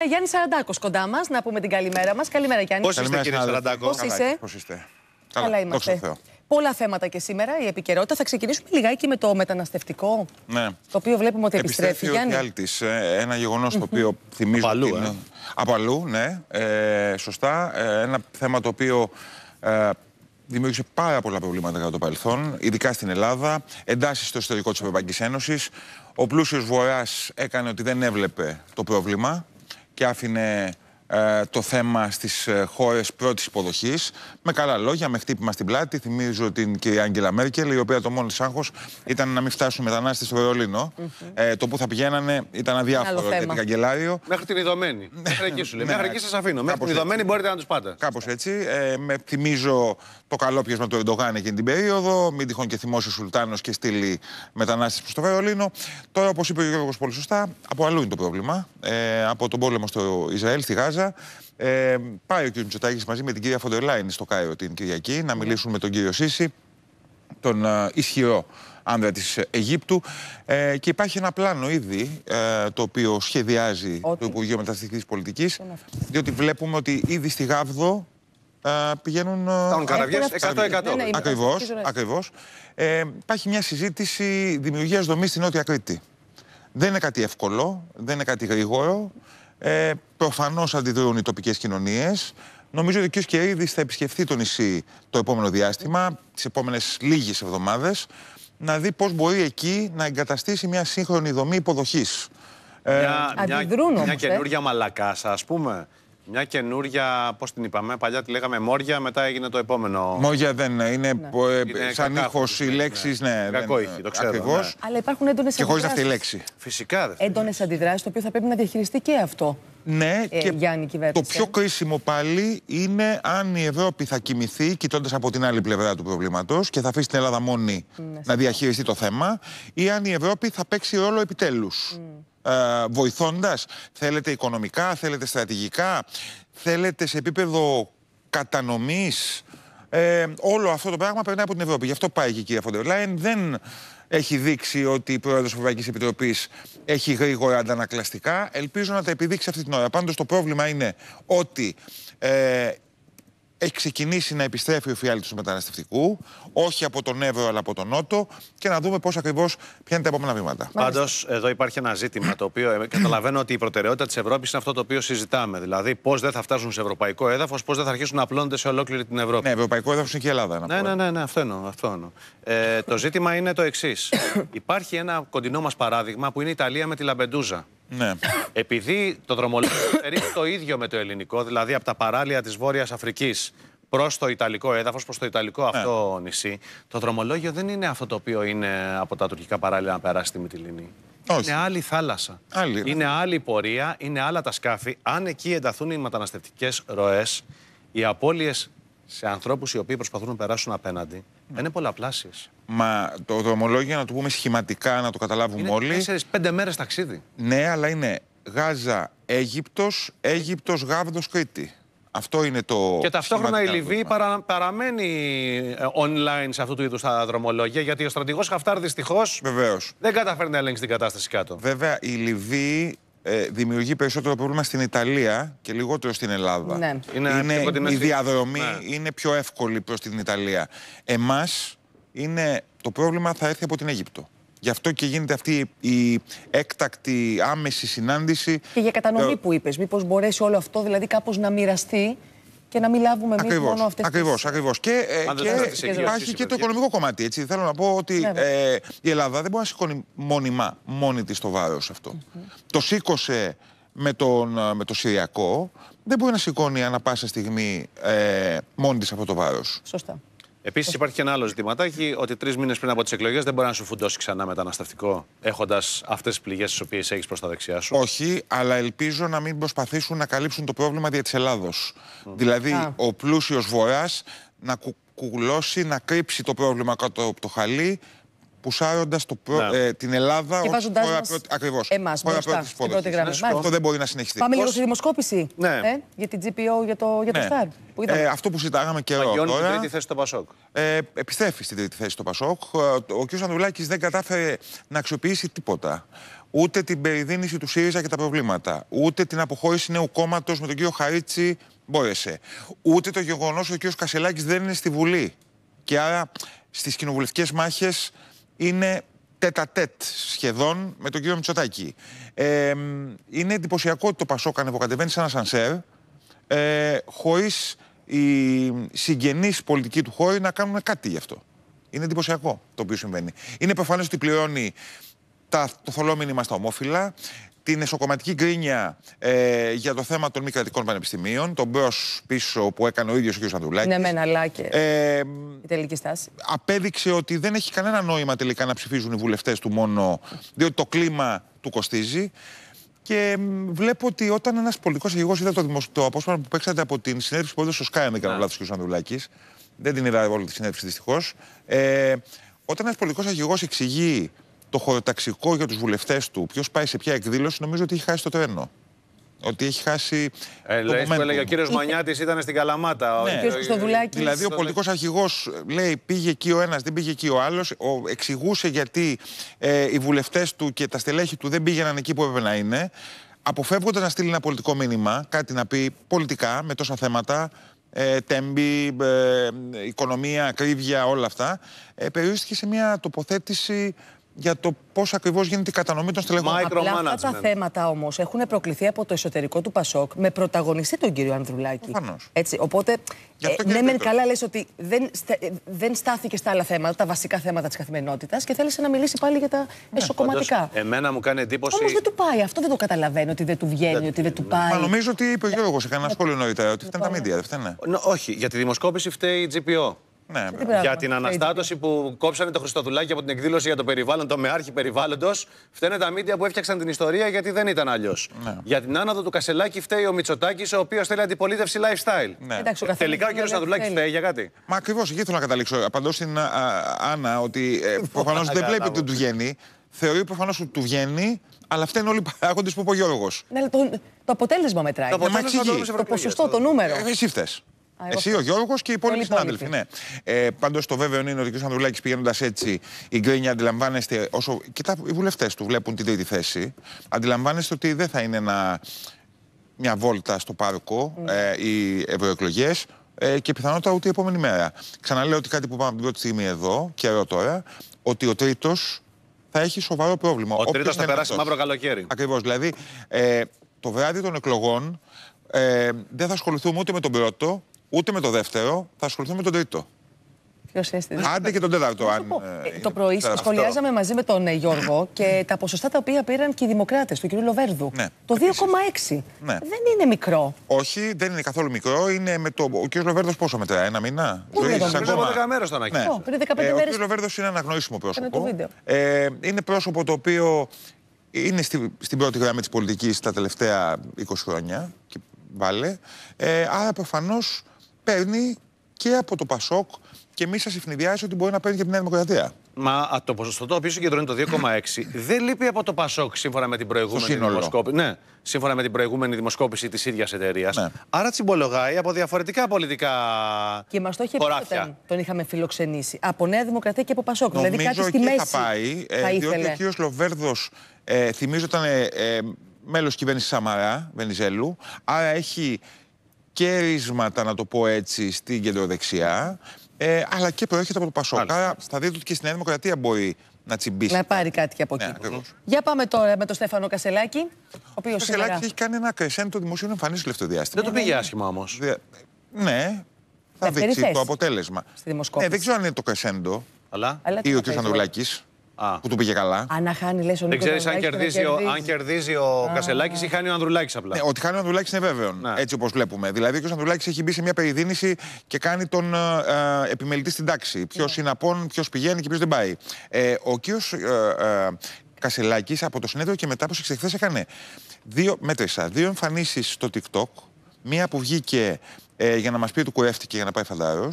Ε, Γιάννη Σαραντάκος κοντά μας, να πούμε την καλημέρα μας. Καλημέρα, Γιάννη. Πώς είστε, κύριε Σαραντάκο. Πώς είστε. Πώς είστε. Καλά, Καλά είμαστε. Πολλά θέματα και σήμερα, η επικαιρότητα. Θα ξεκινήσουμε λιγάκι με το μεταναστευτικό. Ναι. Το οποίο βλέπουμε ότι επιστρέφει. Επιστρέφει ο Γιάννη. Ε, ένα γεγονός το οποίο θυμίζει. Από αλλού, την... Ε. Από αλλού, ναι. Ε, σωστά. ένα θέμα το οποίο. Ε, δημιούργησε πάρα πολλά προβλήματα κατά το παρελθόν, ειδικά στην Ελλάδα, εντάσεις στο ιστορικό της Ευρωπαϊκής Ένωσης. Ο πλούσιος Βορράς έκανε ότι δεν έβλεπε το πρόβλημα και άφηνε ε, το θέμα στις ε, χώρες πρώτης υποδοχής. Με καλά λόγια, με χτύπημα στην πλάτη. Θυμίζω την κυρία Άγγελα Μέρκελ, η οποία το μόνος τη ήταν να μην φτάσουν μετανάστες στο Βερολίνο. Mm -hmm. ε, το που θα πηγαίνανε ήταν αδιάφορο για την καγκελάριο. Μέχρι την ειδωμένη. Ναι. Μέχρι εκεί σου λέει. Ναι. Μέχρι εκεί σας αφήνω. Μέχρι την ειδωμένη μπορείτε να τους πάτε. Κάπως έτσι. Ε, με θυμίζω το καλό πιασμα του Ερντογάν εκείνη την περίοδο. Μην τυχόν και θυμώσει ο Σουλτάνος και στείλει μετανάστες προς το Βερολίνο. Τώρα, όπως είπε ο Γιώργος πολύ σωστά, από αλλού είναι το πρόβλημα. Ε, από τον πόλεμο στο Ισραήλ, στη Γάζα. ΣΥΡΙΖΑ. Ε, πάει ο κ. Μητσοτάκης μαζί με την κυρία Φοντερλάιν στο Κάιο την Κυριακή να ναι. μιλήσουν με τον κύριο Σίση, τον ε, ισχυρό άνδρα της Αιγύπτου ε, και υπάρχει ένα πλάνο ήδη ε, το οποίο σχεδιάζει ότι... το Υπουργείο Μεταστοιχικής Πολιτικής διότι βλέπουμε ότι ήδη στη Γάβδο ε, πηγαίνουν... καραβιές 100%. Ναι, ναι, ακριβώς, ακριβώς. Ε, υπάρχει μια συζήτηση δημιουργίας δομής στην Νότια Κρήτη. Δεν είναι κάτι εύκολο, δεν είναι κάτι γρήγορο. Ε, Προφανώς αντιδρούν οι τοπικές κοινωνίες. Νομίζω ότι ο κ. Κερίδης θα επισκεφθεί το νησί το επόμενο διάστημα, τις επόμενες λίγες εβδομάδες, να δει πώς μπορεί εκεί να εγκαταστήσει μια σύγχρονη δομή υποδοχής. Μια, ε, μια, μια, ε. καινούργια μαλακάσα, ας πούμε. Μια καινούρια, πώς την είπαμε, παλιά τη λέγαμε Μόρια, μετά έγινε το επόμενο. Μόρια δεν ναι, είναι, ναι. Ε, είναι, σαν ήχο οι λέξει. Ναι, ναι, ναι Κακό το ε, ξέρω. Αλλά υπάρχουν έντονες αντιδράσει. Και χωρίς αυτή η λέξη. Φυσικά. Έντονες αντιδράσεις, το οποίο θα πρέπει να διαχειριστεί και αυτό. Ναι, ε, και το πιο κρίσιμο πάλι είναι αν η Ευρώπη θα κοιμηθεί κοιτώντας από την άλλη πλευρά του προβλήματος και θα αφήσει την Ελλάδα μόνη να διαχειριστεί το θέμα, ή αν η Ευρώπη θα παίξει ρόλο επιτέλους. Mm ε, βοηθώντας. Θέλετε οικονομικά, θέλετε στρατηγικά, θέλετε σε επίπεδο κατανομής. Ε, όλο αυτό το πράγμα περνάει από την Ευρώπη. Γι' αυτό πάει και η κυρία Φοντερ Δεν έχει δείξει ότι η πρόεδρος της Ευρωπαϊκής Επιτροπής έχει γρήγορα αντανακλαστικά. Ελπίζω να τα επιδείξει αυτή την ώρα. Πάντως το πρόβλημα είναι ότι ε, έχει ξεκινήσει να επιστρέφει ο φιάλτη του μεταναστευτικού, όχι από τον Εύρο αλλά από τον Νότο, και να δούμε πώς ακριβώς ποια τα επόμενα βήματα. Πάντως, εδώ υπάρχει ένα ζήτημα το οποίο ε, καταλαβαίνω ότι η προτεραιότητα της Ευρώπης είναι αυτό το οποίο συζητάμε. Δηλαδή, πώς δεν θα φτάσουν σε ευρωπαϊκό έδαφος, πώς δεν θα αρχίσουν να απλώνονται σε ολόκληρη την Ευρώπη. Ναι, ευρωπαϊκό έδαφος είναι και η Ελλάδα. Να ναι, ναι, ναι, ναι, αυτό εννοώ. Αυτό εννοώ. Ε, το ζήτημα είναι το εξής. υπάρχει ένα κοντινό μας παράδειγμα που είναι η Ιταλία με τη Λαμπεντούζα. Ναι. Επειδή το δρομολόγιο περίπου το ίδιο με το ελληνικό, δηλαδή από τα παράλια της Βόρειας Αφρικής προς το Ιταλικό έδαφος, προς το Ιταλικό ναι. αυτό νησί, το δρομολόγιο δεν είναι αυτό το οποίο είναι από τα τουρκικά παράλια να περάσει τη Μυτιλίνη. Όχι. Είναι άλλη θάλασσα. Άλλη. Ναι. Είναι άλλη πορεία, είναι άλλα τα σκάφη. Αν εκεί ενταθούν οι μεταναστευτικές ροές, οι απώλειες σε ανθρώπους οι οποίοι προσπαθούν να περάσουν απέναντι, ναι. είναι πολλαπλάσιες. Μα το δρομολόγιο, να το πούμε σχηματικά, να το καταλάβουμε είναι όλοι. Είναι 4-5 μέρες ταξίδι. Ναι, αλλά είναι Γάζα, Αίγυπτος, Αίγυπτος, Γάβδος, Κρήτη. Αυτό είναι το. Και ταυτόχρονα η Λιβύη παραμένει ε, online σε αυτού του είδους τα δρομολόγια, γιατί ο στρατηγός Χαφτάρ δυστυχώς δεν καταφέρνει να ελέγξει την κατάσταση κάτω. Βέβαια, η Λιβύη ε, δημιουργεί περισσότερο πρόβλημα στην Ιταλία και λιγότερο στην Ελλάδα. Ναι. Είναι, η διαδρομή ναι. είναι πιο εύκολη προς την Ιταλία. Εμάς είναι το πρόβλημα θα έρθει από την Αίγυπτο. Γι' αυτό και γίνεται αυτή η έκτακτη άμεση συνάντηση. Και για κατανομή ε, που είπες, μήπως μπορέσει όλο αυτό δηλαδή κάπως να μοιραστεί και να μην λάβουμε εμείς μόνο αυτές τις. Ακριβώς, ακριβώς. Και, ε, και υπάρχει και, το οικονομικό κομμάτι. Έτσι. Θέλω να πω ότι ε, η Ελλάδα δεν μπορεί να σηκώνει μόνιμα μόνη της το βάρος αυτό. Το σήκωσε με, τον, με το Συριακό, δεν μπορεί να σηκώνει ανά πάσα στιγμή ε, μόνη της αυτό το βάρος. Σωστά. Επίσης, υπάρχει και ένα άλλο ζητηματάκι ότι τρεις μήνες πριν από τις εκλογές δεν μπορεί να σου φουντώσει ξανά μεταναστευτικό έχοντας αυτές τις πληγές τις οποίες έχεις προς τα δεξιά σου. Όχι, αλλά ελπίζω να μην προσπαθήσουν να καλύψουν το πρόβλημα δια της Ελλάδος. Δηλαδή, ο πλούσιος βορρά να κουκουλώσει, να κρύψει το πρόβλημα κάτω από το χαλί πουσάροντας προ... Ναι. ε, την Ελλάδα ω πρώτη. ακριβώς. Εμάς πρώτη γραμμή. Ναι, αυτό δεν μπορεί να συνεχιστεί. Πάμε για λίγο στη δημοσκόπηση ναι. ε, για την GPO, για το, για το ΣΤΑΡ. Ναι. Που ε, αυτό που συζητάγαμε καιρό. Παγιώνει τώρα, την τρίτη θέση στο Πασόκ. Ε, επιστρέφει στην τρίτη θέση στο Πασόκ. Ε, ο κ. Ανδρουλάκης δεν κατάφερε να αξιοποιήσει τίποτα. Ούτε την περιδίνηση του ΣΥΡΙΖΑ και τα προβλήματα. Ούτε την αποχώρηση νέου κόμματος με τον κ. Χαρίτσι μπόρεσε. Ούτε το γεγονός ότι ο κ. Κασελάκης δεν είναι στη Βουλή. Και άρα στις κοινοβουλευτικές μάχες είναι τέτα-τέτ σχεδόν με τον κύριο Μητσοτάκη. είναι εντυπωσιακό ότι το Πασόκ ανεβοκατεβαίνει σαν ένα σανσέρ, ε, χωρίς οι συγγενείς πολιτικοί του χώρου να κάνουν κάτι γι' αυτό. Είναι εντυπωσιακό το οποίο συμβαίνει. Είναι προφανές ότι πληρώνει τα, το θολό μήνυμα στα ομόφυλα, την εσωκομματική γκρίνια ε, για το θέμα των μη κρατικών πανεπιστημίων, τον μπρος πίσω που έκανε ο ίδιος ο κ. Ανδρουλάκη. Ναι, μεν, αλλά και. Ε, η τελική στάση. Απέδειξε ότι δεν έχει κανένα νόημα τελικά να ψηφίζουν οι βουλευτές του μόνο, διότι το κλίμα του κοστίζει. Και βλέπω ότι όταν ένας πολιτικός αρχηγός είδα το, δημοσιο... απόσπασμα που παίξατε από την συνέντευξη που έδωσε ο Σκάι, αν δεν κάνω ναι. λάθος, κ. Ανδρουλάκη, δεν την είδα όλη τη συνέντευξη δυστυχώς. Ε, όταν ένας πολιτικός αρχηγός εξηγεί το χωροταξικό για τους βουλευτές του, ποιος πάει σε ποια εκδήλωση, νομίζω ότι έχει χάσει το τρένο. Ότι έχει χάσει. Ε, το που έλεγε ο κύριος Μανιάτης ήταν στην Καλαμάτα. Ναι. Ο Δηλαδή, ο πολιτικός αρχηγός λέει πήγε εκεί ο ένας, δεν πήγε εκεί ο άλλος. Εξηγούσε γιατί ε, οι βουλευτές του και τα στελέχη του δεν πήγαιναν εκεί που έπρεπε να είναι. Αποφεύγοντα να στείλει ένα πολιτικό μήνυμα, κάτι να πει πολιτικά με τόσα θέματα, ε, τέμπη, ε, οικονομία, ακρίβεια, όλα αυτά, ε, περιορίστηκε σε μια τοποθέτηση για το πώς ακριβώς γίνεται η κατανομή των στελεχών. Απλά αυτά τα θέματα όμως έχουν προκληθεί από το εσωτερικό του Πασόκ με πρωταγωνιστή τον κύριο Ανδρουλάκη. Έτσι, οπότε, ε, ναι, μεν καλά λες ότι δεν, ε, δεν στάθηκε στα άλλα θέματα, τα βασικά θέματα της καθημερινότητας και θέλησε να μιλήσει πάλι για τα ναι, εσωκομματικά. Πάντως, εμένα μου κάνει εντύπωση. Όμως δεν του πάει αυτό, δεν το καταλαβαίνω ότι δεν του βγαίνει, ότι δεν του πάει. Μα νομίζω ότι είπε ο ε, Γιώργος έκανε ένα ε, σχόλιο νωρίτερα ότι φταίνουν τα μίντια, δεν Όχι, για τη δημοσκόπηση φταίει η GPO. Ναι, ναι. για την αναστάτωση που κόψανε το Χριστοδουλάκι από την εκδήλωση για το περιβάλλον, το μεάρχη περιβάλλοντος, φταίνε τα μίντια που έφτιαξαν την ιστορία γιατί δεν ήταν αλλιώς. Ναι. Για την άναδο του Κασελάκη φταίει ο Μητσοτάκης, ο οποίος θέλει αντιπολίτευση lifestyle. Ναι. Εντάξει, ε, Τελικά ο κ. φταίει για κάτι. Μα ακριβώς εκεί θέλω να καταλήξω. Απαντώ στην Άννα ότι ε, ε, προφανώς δεν βλέπει ότι του βγαίνει. Θεωρεί προφανώς ότι του βγαίνει, αλλά αυτά όλοι οι παράγοντες που είπε ο Γιώργος. το, ναι, λοιπόν, το αποτέλεσμα μετράει. Το, το ποσοστό, το δηλαδή. νούμερο. Εσύ φταίει. Εσύ, ο Γιώργος και οι υπόλοιποι συνάδελφοι. Ναι. Ε, Πάντως το βέβαιο είναι ότι ο κ. Ανδρουλάκης πηγαίνοντας έτσι, η Γκρίνια αντιλαμβάνεστε. Όσο... τα οι βουλευτές του βλέπουν την τρίτη θέση. Αντιλαμβάνεστε ότι δεν θα είναι ένα... μια βόλτα στο πάρκο ναι. ε, οι ευρωεκλογές ε, και πιθανότατα ούτε η επόμενη μέρα. Ξαναλέω ότι κάτι που πάμε από την πρώτη στιγμή εδώ, καιρό τώρα, ότι ο τρίτος θα έχει σοβαρό πρόβλημα. Ο τρίτος θα περάσει μαύρο καλοκαίρι. Ακριβώς. Δηλαδή, ε, το βράδυ των εκλογών ε, δεν θα ασχοληθούμε ούτε με τον πρώτο, ούτε με το δεύτερο, θα ασχοληθούμε με τον τρίτο. Άντε και τον τέταρτο, αν. Ε, ε, το πρωί σχολιάζαμε μαζί με τον ε, Γιώργο και τα ποσοστά τα οποία πήραν και οι δημοκράτες του κ. Λοβέρδου. Ναι, το 2,6. Ναι. Δεν είναι μικρό. Όχι, δεν είναι καθόλου μικρό. Είναι με το... Ο κ. Λοβέρδος πόσο μετράει, ένα μήνα. Ζωή ακόμα. Πριν 10 μέρες τον ναι. Ε, ο κ. Λοβέρδος είναι αναγνωρίσιμο πρόσωπο. είναι πρόσωπο το οποίο είναι στη, στην πρώτη γραμμή της πολιτικής τα τελευταία 20 χρόνια. Και βάλε. Ε, άρα προφανώς παίρνει και από το Πασόκ και μη σας ευνηδιάζει ότι μπορεί να παίρνει και από τη Νέα Δημοκρατία. Μα το ποσοστό το οποίο συγκεντρώνει το 2,6 δεν λείπει από το Πασόκ σύμφωνα με την προηγούμενη δημοσκόπηση. Ναι, σύμφωνα με την προηγούμενη δημοσκόπηση της ίδιας εταιρείας. Ναι. Άρα τσιμπολογάει από διαφορετικά πολιτικά Και μας το είχε πει τον είχαμε φιλοξενήσει. Από Νέα Δημοκρατία και από Πασόκ. Δηλαδή Νομίζω δηλαδή κάτι στη μέση. Θα πάει, θα ε, διότι ο κύριος Λοβέρδος ε, ε, ε, μέλος κυβέρνησης Σαμαρά, Βενιζέλου. Άρα έχει ρίσματα, να το πω έτσι, στην κεντροδεξιά, ε, αλλά και προέρχεται από το Πασόκ. θα δείτε ότι και στην Νέα Δημοκρατία μπορεί να τσιμπήσει. Να πάρει κάτι και από ναι, εκεί. Για πάμε τώρα με τον Στέφανο Κασελάκη. Ο, οποίος Κασελάκη έχει κάνει ένα κρεσέντο δημοσίων εμφανίσεων τελευταίο διάστημα. Δεν το πήγε άσχημα όμως. Ναι, θα ναι, δείξει το αποτέλεσμα. Στη δημοσκόπηση. Ναι, δεν ξέρω αν είναι το κρεσέντο αλλά... ή ο κ που του πήγε καλά. Αν χάνει, λες ο Δεν ξέρεις αν, κερδίζει ο, Κασελάκης ή χάνει ο Ανδρουλάκης απλά. Ναι, ότι χάνει ο Ανδρουλάκης είναι βέβαιο. Ναι. Έτσι όπως βλέπουμε. Δηλαδή, ο Ανδρουλάκης έχει μπει σε μια περιδίνηση και κάνει τον ε, ε, επιμελητή στην τάξη. Ποιος ναι. είναι απόν, ποιος πηγαίνει και ποιος δεν πάει. Ε, ο κύριος ε, ε Κασελάκης από το συνέδριο και μετά από εξεχθές έκανε δύο, μέτρησα, δύο εμφανίσεις στο TikTok. Μία που βγήκε ε, για να μας πει ότι κουρεύτηκε για να πάει φαντάρο.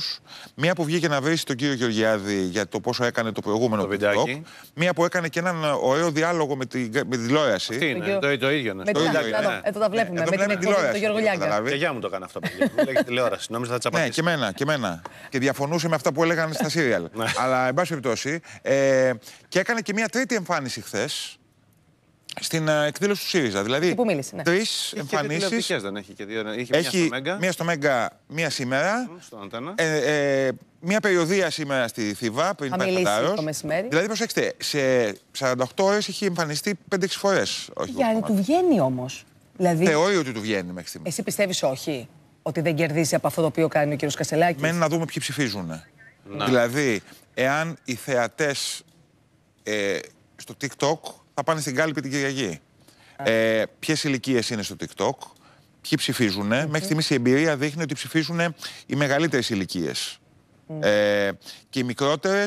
Μία που βγήκε να βρει τον κύριο Γεωργιάδη για το πόσο έκανε το προηγούμενο TikTok. Μία που έκανε και έναν ωραίο διάλογο με, τη, με τηλεόραση. Τι είναι, το, ίδιο. Με το Εδώ τα βλέπουμε. Ε, εδώ με την τηλεόραση. Και γεια μου το έκανε αυτό. Λέγεται τηλεόραση. Νόμιζα θα ναι, τσαπατήσει. Ναι, και εμένα. Και, μένα. και διαφωνούσε με αυτά που έλεγαν στα σύριαλ. Ναι. Αλλά, εν πάση περιπτώσει. Ε, και έκανε και μία τρίτη εμφάνιση χθες στην ε, εκδήλωση του ΣΥΡΙΖΑ. Δηλαδή, ναι. τρεις εμφανίσει. δεν έχει και δύο. Ναι. Είχε έχει μία στο Μέγκα, μία, στο Μέγκα, μία σήμερα. ε, ε, μία περιοδία σήμερα στη Θηβά πριν πάει Δηλαδή, προσέξτε, σε 48 ώρες έχει εμφανιστεί 5-6 φορέ. να του βγαίνει όμως. Δηλαδή... Θεωρεί ότι του βγαίνει μέχρι στιγμής. Εσύ πιστεύεις όχι ότι δεν κερδίζει από αυτό το οποίο κάνει ο κ. Κασελάκης. Μένει να δούμε ποιοι ψηφίζουν. Να. Δηλαδή, εάν οι θεατές ε, στο TikTok θα πάνε στην κάλυπη την Κυριακή. Ε, Ποιες ηλικίες είναι στο TikTok, ποιοι ψηφιζουν Μέχρι στιγμής η εμπειρία δείχνει ότι ψηφίζουν οι μεγαλύτερες ηλικίες. Ε, και οι μικρότερες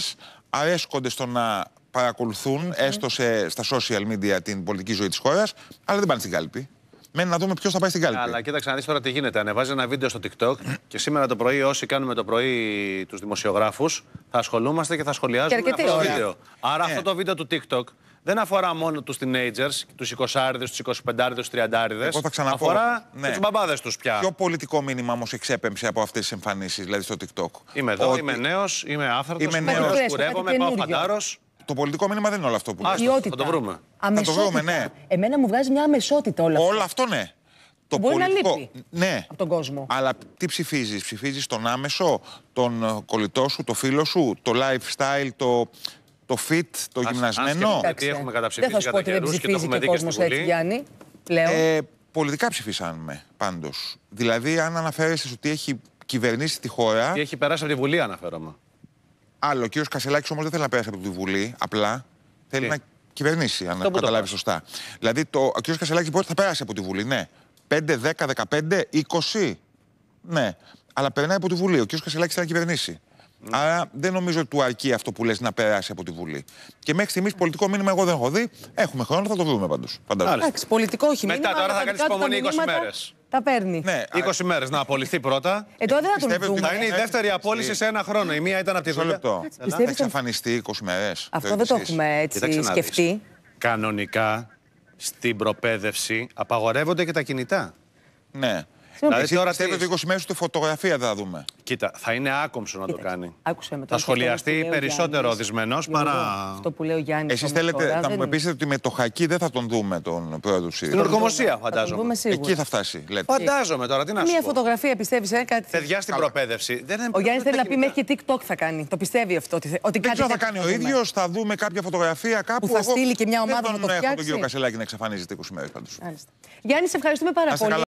αρέσκονται στο να παρακολουθουν έστω στα social media την πολιτική ζωή της χώρας, αλλά δεν πάνε στην κάλπη. Μένει να δούμε ποιος θα πάει στην κάλπη. Αλλά κοίταξε να δεις τώρα τι γίνεται. Ανεβάζει ένα βίντεο στο TikTok και σήμερα το πρωί, όσοι κάνουμε το πρωί τους δημοσιογράφους, θα ασχολούμαστε και θα σχολιάζουμε και αυτό το βίντεο. Άρα ναι. αυτό το βίντεο του TikTok δεν αφορά μόνο τους teenagers, τους 20άριδε, του 25άριδε, του 30άριδε. Αφορά ναι. τους μπαμπάδες τους πια. Ποιο πολιτικό μήνυμα όμως εξέπεμψε από αυτές τις εμφανίσεις, δηλαδή στο TikTok. Είμαι εδώ, ότι... είμαι νέος, είμαι άφαρτος, είμαι νέο, κουρεύομαι, πάω φαντάρος. Το πολιτικό μήνυμα δεν είναι όλο αυτό που λέει. Θα το βρούμε. Αμεσότητα. Θα το βρούμε, ναι. Εμένα μου βγάζει μια αμεσότητα όλο αυτό. Όλο αυτό, ναι. Το Μπορεί πολιτικό, να λείπει ναι. από τον κόσμο. Αλλά τι ψηφίζεις, ψηφίζεις τον άμεσο, τον ε, κολλητό σου, το φίλο σου, το lifestyle, το, το fit, το γυμνασμένο. έχουμε καταψηφίσει Δεν θα σου πω ότι δεν ψηφίζει και κόσμο έτσι, Γιάννη. Πλέον. Ε, πολιτικά ψηφίσαμε πάντως. Δηλαδή, αν αναφέρεσαι ότι έχει κυβερνήσει τη χώρα. Και έχει περάσει από τη Βουλή, αναφέρομαι. Άλλο. Ο κ. Κασελάκης όμως δεν θέλει να περάσει από τη Βουλή. Απλά θέλει Τι. να κυβερνήσει, αν το καταλάβεις σωστά. Δηλαδή, το, ο κ. Κασελάκη μπορεί να περάσει από τη Βουλή, ναι. 5, 10, 15, 20. Ναι. Αλλά περνάει από τη Βουλή. Ο κ. Κασελάκης θέλει να κυβερνήσει. Mm. Άρα δεν νομίζω ότι του αρκεί αυτό που λες να περάσει από τη Βουλή. Και μέχρι στιγμής πολιτικό μήνυμα εγώ δεν έχω δει. Έχουμε χρόνο, θα το δούμε πάντω. Εντάξει, πολιτικό όχι μήνυμα. Μετά τώρα θα κάνει υπομονή 20 μέρες. Τα παίρνει. Ναι, 20 μέρες να απολυθεί πρώτα. Ε, τώρα δεν θα τον δούμε. Θα είναι η δεύτερη απόλυση σε ένα χρόνο. Η μία ήταν από τη Βουλή. λεπτό. Θα εξαφανιστεί 20 μέρες. Αυτό δεν το έχουμε έτσι σκεφτεί. Κανονικά στην προπαίδευση απαγορεύονται και τα κινητά. Ναι. Δηλαδή Εσύ τώρα πιστεύεις... 20 μέρε ούτε φωτογραφία θα δούμε. Κοίτα, θα είναι άκομψο να το κάνει. Άκουσε Θα σχολιαστεί περισσότερο δυσμενός παρά... Αυτό που λέει ο Γιάννης Εσείς θέλετε να μου πείσετε ότι με το χακί δεν θα τον δούμε τον πρόεδρο του Στην ορκομοσία φαντάζομαι. Εκεί θα φτάσει. Λέτε. Φαντάζομαι τώρα, τι να σου Μια φωτογραφία πιστεύεις, ε, κάτι. Θεδιά στην προπαίδευση. Ο Γιάννης θέλει να πει μέχρι και TikTok θα κάνει. Το πιστεύει αυτό. Ότι κάτι θα κάνει ο ίδιος, θα δούμε κάποια φωτογραφία κάπου. θα στείλει και μια ομάδα να το φτιάξει. Δεν έχω τον κύριο Κασελάκη να εξαφανίζεται 20 μέρες πάντως. Γιάννη, σε ευχαριστούμε πάρα πολύ.